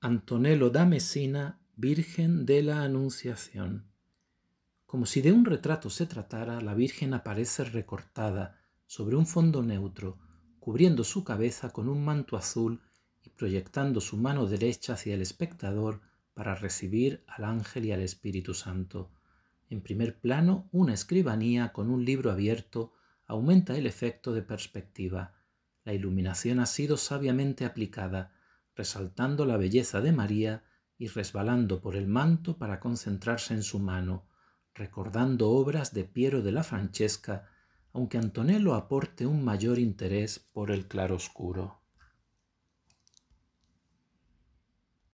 Antonello da Messina, Virgen de la Anunciación. Como si de un retrato se tratara, la Virgen aparece recortada sobre un fondo neutro, cubriendo su cabeza con un manto azul y proyectando su mano derecha hacia el espectador para recibir al ángel y al Espíritu Santo. En primer plano, una escribanía con un libro abierto aumenta el efecto de perspectiva. La iluminación ha sido sabiamente aplicada resaltando la belleza de María y resbalando por el manto para concentrarse en su mano, recordando obras de Piero de la Francesca, aunque Antonello aporte un mayor interés por el claroscuro.